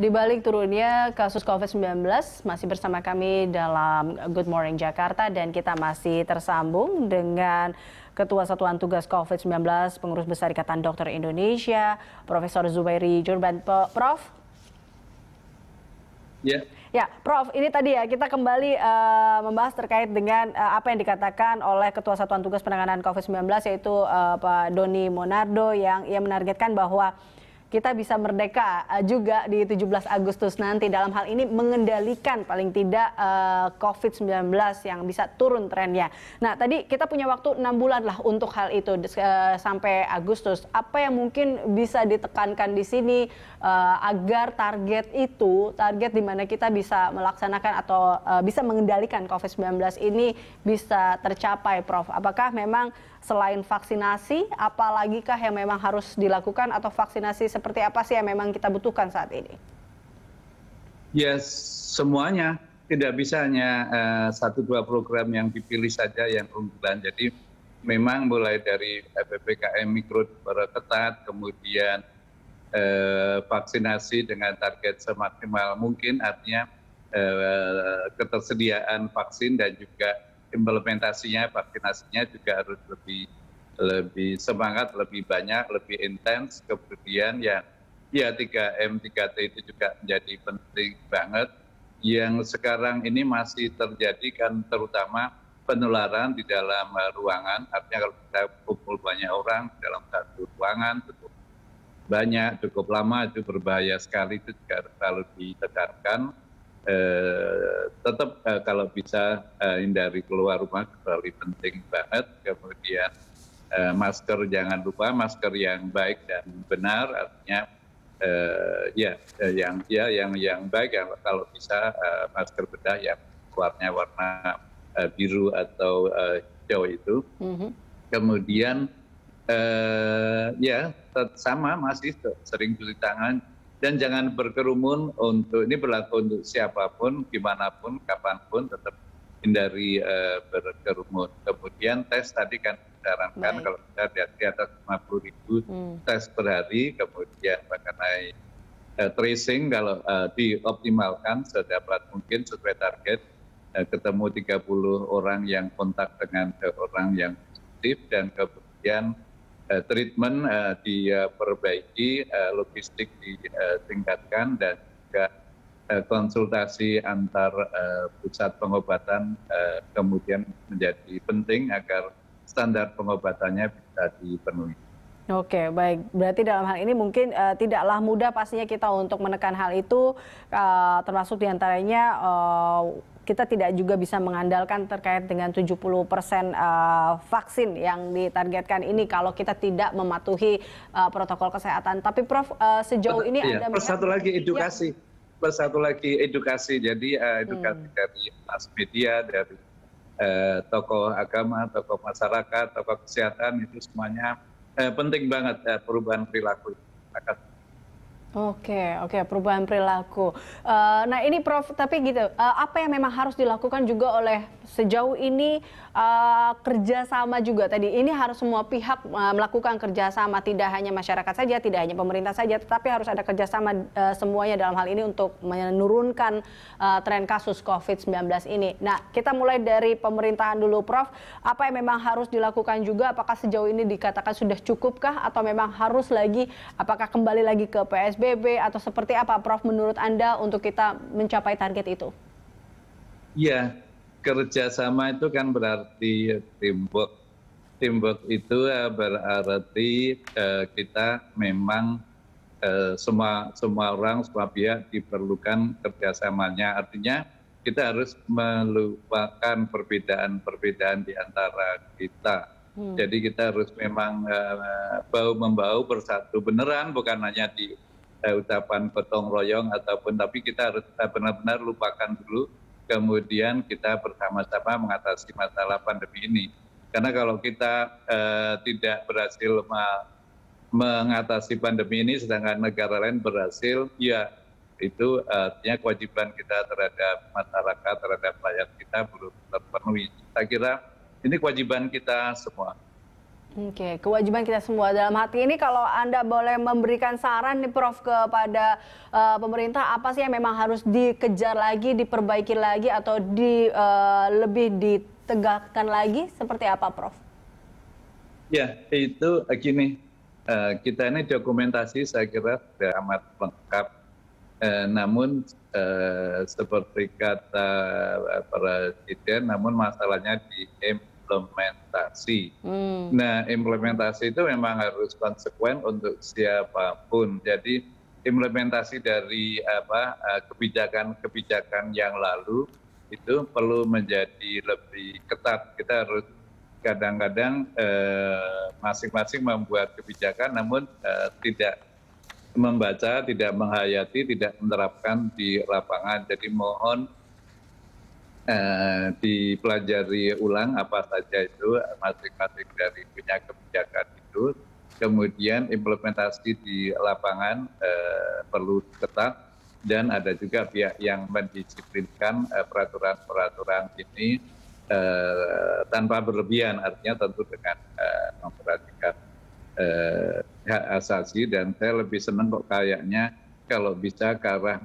Di balik turunnya kasus COVID-19 masih bersama kami dalam Good Morning Jakarta dan kita masih tersambung dengan Ketua Satuan Tugas COVID-19 Pengurus Besar Ikatan Dokter Indonesia, Profesor Zubairi Jurban. Prof, Ya. Ya, Prof, ini tadi ya kita kembali uh, membahas terkait dengan uh, apa yang dikatakan oleh Ketua Satuan Tugas Penanganan COVID-19 yaitu uh, Pak Doni Monardo yang ia menargetkan bahwa kita bisa merdeka eh, juga di 17 Agustus nanti dalam hal ini mengendalikan paling tidak eh, COVID-19 yang bisa turun trennya. Nah, tadi kita punya waktu 6 bulan lah untuk hal itu eh, sampai Agustus. Apa yang mungkin bisa ditekankan di sini agar target itu, target di mana kita bisa melaksanakan atau bisa mengendalikan COVID-19 ini bisa tercapai, Prof. Apakah memang selain vaksinasi, apalagi yang memang harus dilakukan atau vaksinasi seperti apa sih yang memang kita butuhkan saat ini? Ya, yes, semuanya. Tidak bisa hanya eh, satu uh, dua program yang dipilih saja yang unggulan. Jadi memang mulai dari PPKM mikro ketat, kemudian uh, vaksinasi dengan target semaksimal mungkin, artinya uh, ketersediaan vaksin dan juga implementasinya vaksinasinya juga harus lebih lebih semangat, lebih banyak, lebih intens. Kemudian yang ya 3M, ya 3T itu juga menjadi penting banget. Yang sekarang ini masih terjadi kan terutama penularan di dalam eh, ruangan. Artinya kalau kita kumpul banyak orang dalam satu ruangan, cukup banyak, cukup lama itu berbahaya sekali itu juga harus lebih ditekankan Eh, tetap eh, kalau bisa eh, hindari keluar rumah kembali penting banget kemudian masker jangan lupa masker yang baik dan benar artinya ya yang ya yang yang baik ya, kalau bisa masker bedah yang keluarnya warna biru atau hijau itu mm-hmm. kemudian ya sama masih sering cuci tangan dan jangan berkerumun untuk ini berlaku untuk siapapun, dimanapun, kapanpun tetap hindari uh, berkerumun. Kemudian tes tadi kan disarankan kalau kita lihat di atas 50 ribu hmm. tes per hari, kemudian mengenai uh, tracing kalau uh, dioptimalkan sedapat mungkin sesuai target uh, ketemu 30 orang yang kontak dengan orang yang positif dan kemudian Eh, treatment eh, diperbaiki, eh, logistik ditingkatkan, dan juga konsultasi antar pusat pengobatan kemudian menjadi penting agar standar pengobatannya bisa dipenuhi. Oke, baik. Berarti dalam hal ini mungkin uh, tidaklah mudah pastinya kita untuk menekan hal itu, uh, termasuk diantaranya uh, kita tidak juga bisa mengandalkan terkait dengan 70% uh, eh, vaksin yang ditargetkan ini kalau kita tidak mematuhi uh, protokol kesehatan. Tapi Prof uh, sejauh ini ya, Anda persatu lagi iya. edukasi. Ya. Persatu lagi edukasi. Jadi uh, edukasi hmm. dari mas media, dari uh, tokoh agama, tokoh masyarakat, tokoh kesehatan itu semuanya uh, penting banget uh, perubahan perilaku masyarakat Oke, oke, perubahan perilaku. Uh, nah, ini Prof, tapi gitu, uh, apa yang memang harus dilakukan juga oleh sejauh ini uh, kerjasama juga tadi. Ini harus semua pihak uh, melakukan kerjasama, tidak hanya masyarakat saja, tidak hanya pemerintah saja, tetapi harus ada kerjasama uh, semuanya dalam hal ini untuk menurunkan uh, tren kasus COVID-19 ini. Nah, kita mulai dari pemerintahan dulu, Prof. Apa yang memang harus dilakukan juga? Apakah sejauh ini dikatakan sudah cukupkah, atau memang harus lagi? Apakah kembali lagi ke PSB? PSBB atau seperti apa Prof menurut Anda untuk kita mencapai target itu? Ya, kerjasama itu kan berarti teamwork. Teamwork itu eh, berarti eh, kita memang eh, semua semua orang semua pihak diperlukan kerjasamanya. Artinya kita harus melupakan perbedaan-perbedaan di antara kita. Hmm. Jadi kita harus memang bau membau bersatu beneran bukan hanya di Eh, ucapan gotong royong ataupun tapi kita harus eh, benar-benar lupakan dulu kemudian kita bersama-sama mengatasi masalah pandemi ini karena kalau kita uh, tidak berhasil mengatasi pandemi ini sedangkan negara lain berhasil ya itu artinya kewajiban kita terhadap masyarakat terhadap rakyat kita belum terpenuhi saya kira ini kewajiban kita semua Oke, okay. kewajiban kita semua dalam hati ini kalau Anda boleh memberikan saran nih Prof kepada uh, pemerintah apa sih yang memang harus dikejar lagi, diperbaiki lagi atau di uh, lebih ditegakkan lagi seperti apa Prof? Ya, itu eh, gini. Uh, kita ini dokumentasi saya kira sudah amat lengkap. Uh, namun uh, seperti kata Presiden, namun masalahnya di implementasi. Hmm. Nah, implementasi itu memang harus konsekuen untuk siapapun. Jadi implementasi dari apa eh, kebijakan-kebijakan yang lalu itu perlu menjadi lebih ketat. Kita harus kadang-kadang eh, masing-masing eh, membuat kebijakan namun eh, tidak membaca, tidak menghayati, tidak menerapkan di lapangan. Jadi mohon Eh, dipelajari ulang apa saja itu matrik matrik dari punya kebijakan itu kemudian implementasi di lapangan eh, perlu ketat dan ada juga pihak yang mendisiplinkan eh, peraturan-peraturan ini tanpa berlebihan artinya tentu dengan memperhatikan hak asasi dan saya lebih senang kok kayaknya kalau bisa ke arah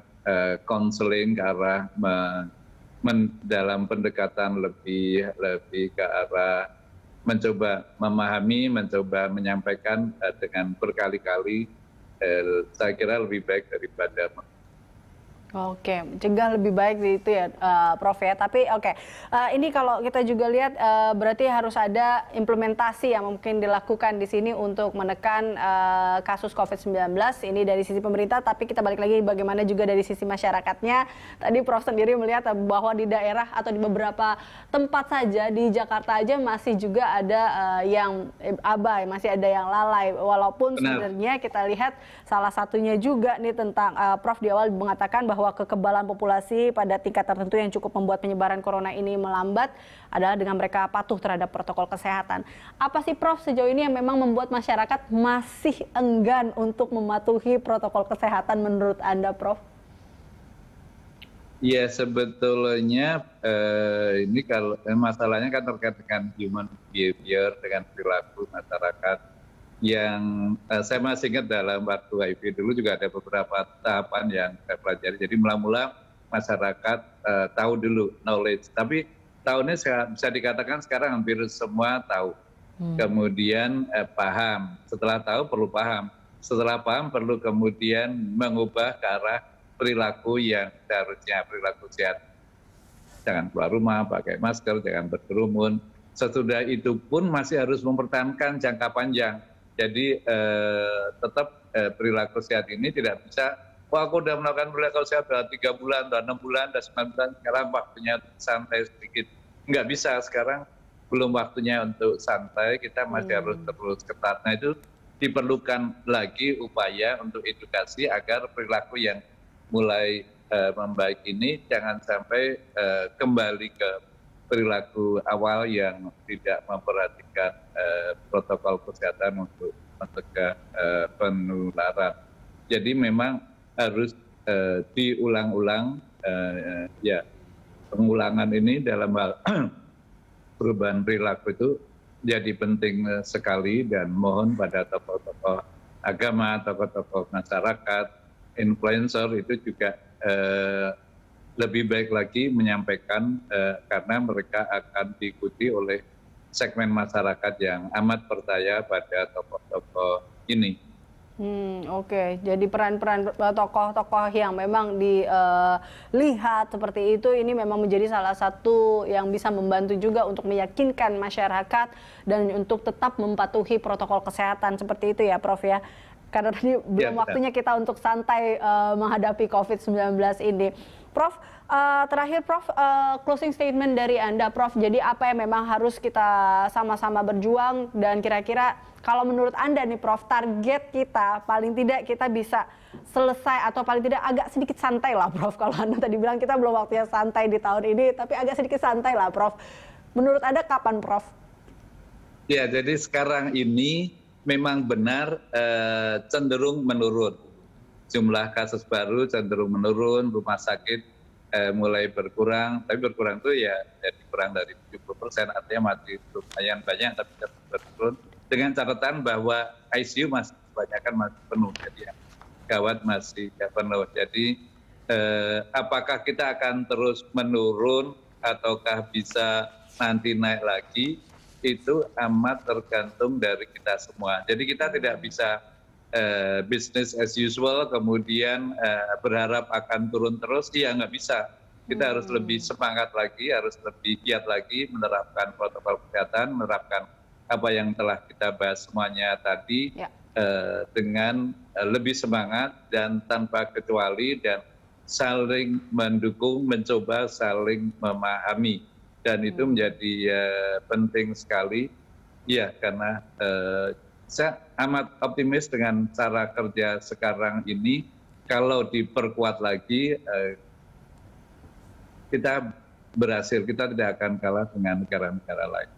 konseling ke arah dalam pendekatan lebih lebih ke arah mencoba memahami mencoba menyampaikan eh, dengan berkali kali eh, saya kira lebih baik daripada Oke, cegah lebih baik itu ya, uh, Prof ya. Tapi oke, okay. uh, eh, ini kalau kita juga lihat uh, berarti harus ada implementasi yang mungkin dilakukan di sini untuk menekan uh, kasus COVID-19 ini dari sisi pemerintah. Tapi kita balik lagi bagaimana juga dari sisi masyarakatnya. Tadi Prof sendiri melihat bahwa di daerah atau di beberapa tempat saja di Jakarta aja masih juga ada uh, yang abai, masih ada yang lalai. Walaupun sebenarnya kita lihat salah satunya juga nih tentang uh, Prof di awal mengatakan bahwa bahwa kekebalan populasi pada tingkat tertentu yang cukup membuat penyebaran corona ini melambat adalah dengan mereka patuh terhadap protokol kesehatan. Apa sih Prof sejauh ini yang memang membuat masyarakat masih enggan untuk mematuhi protokol kesehatan menurut Anda Prof? Ya sebetulnya eh, ini kalau eh, masalahnya kan terkait dengan human behavior dengan perilaku masyarakat yang uh, saya masih ingat dalam waktu HIV dulu juga ada beberapa tahapan yang saya pelajari. Jadi mula-mula masyarakat uh, tahu dulu knowledge, tapi tahunnya bisa dikatakan sekarang hampir semua tahu. Hmm. Kemudian uh, paham. Setelah tahu perlu paham. Setelah paham perlu kemudian mengubah ke arah perilaku yang seharusnya perilaku sehat. Jangan keluar rumah, pakai masker, jangan berkerumun. Sesudah itu pun masih harus mempertahankan jangka panjang jadi eh, tetap eh, perilaku sehat ini tidak bisa wah aku sudah melakukan perilaku sehat sudah tiga bulan, sudah enam bulan, sudah sembilan bulan, sekarang waktunya santai sedikit. Nggak bisa sekarang belum waktunya untuk santai, kita masih hmm. harus terus ketat. Nah itu diperlukan lagi upaya untuk edukasi agar perilaku yang mulai uh, membaik ini jangan sampai uh, kembali ke perilaku awal yang tidak memperhatikan eh, protokol kesehatan untuk mencegah eh, penularan. Jadi memang harus eh, diulang-ulang ya pengulangan ini dalam hal perubahan perilaku itu jadi penting sekali dan mohon pada tokoh-tokoh agama, tokoh-tokoh masyarakat, influencer itu juga eh, lebih baik lagi menyampaikan eh, karena mereka akan diikuti oleh segmen masyarakat yang amat percaya pada tokoh-tokoh ini. Hmm, Oke, okay. jadi peran-peran eh, tokoh-tokoh yang memang dilihat eh, seperti itu ini memang menjadi salah satu yang bisa membantu juga untuk meyakinkan masyarakat dan untuk tetap mematuhi protokol kesehatan seperti itu ya, Prof ya karena tadi belum iya, waktunya kita untuk santai uh, menghadapi COVID-19 ini. Prof, uh, terakhir Prof, uh, closing statement dari Anda Prof. Jadi apa yang memang harus kita sama-sama berjuang dan kira-kira kalau menurut Anda nih Prof, target kita paling tidak kita bisa selesai atau paling tidak agak sedikit santai lah Prof. Kalau Anda tadi bilang kita belum waktunya santai di tahun ini, tapi agak sedikit santai lah Prof. Menurut Anda kapan Prof? Ya, jadi sekarang ini memang benar eh, cenderung menurun. Jumlah kasus baru cenderung menurun, rumah sakit eh, mulai berkurang, tapi berkurang itu ya jadi ya kurang dari 70 persen, artinya mati lumayan banyak, tapi tetap Dengan catatan bahwa ICU masih kebanyakan masih penuh, jadi ya, gawat masih ya, penuh. Jadi eh, apakah kita akan terus menurun ataukah bisa nanti naik lagi? itu amat tergantung dari kita semua. Jadi kita tidak bisa uh, business as usual kemudian uh, berharap akan turun terus, iya nggak bisa. Kita hmm. harus lebih semangat lagi, harus lebih giat lagi menerapkan protokol kesehatan, menerapkan apa yang telah kita bahas semuanya tadi ya. uh, dengan uh, lebih semangat dan tanpa kecuali dan saling mendukung, mencoba saling memahami dan itu hmm. menjadi uh, penting sekali ya karena uh, saya amat optimis dengan cara kerja sekarang ini kalau diperkuat lagi uh, kita berhasil kita tidak akan kalah dengan negara-negara lain.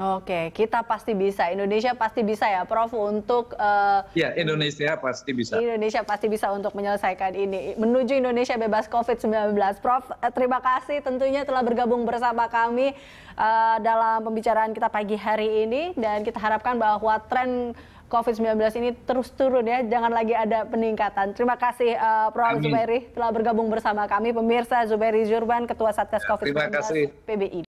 Oke, kita pasti bisa. Indonesia pasti bisa ya, Prof. Untuk uh, ya Indonesia pasti bisa. Indonesia pasti bisa untuk menyelesaikan ini menuju Indonesia bebas COVID-19. Prof, eh, terima kasih tentunya telah bergabung bersama kami uh, dalam pembicaraan kita pagi hari ini dan kita harapkan bahwa tren COVID-19 ini terus turun ya, jangan lagi ada peningkatan. Terima kasih uh, Prof. Zubairi telah bergabung bersama kami. Pemirsa Zubairi Jurban, Ketua Satgas COVID-19 ya, terima PBI.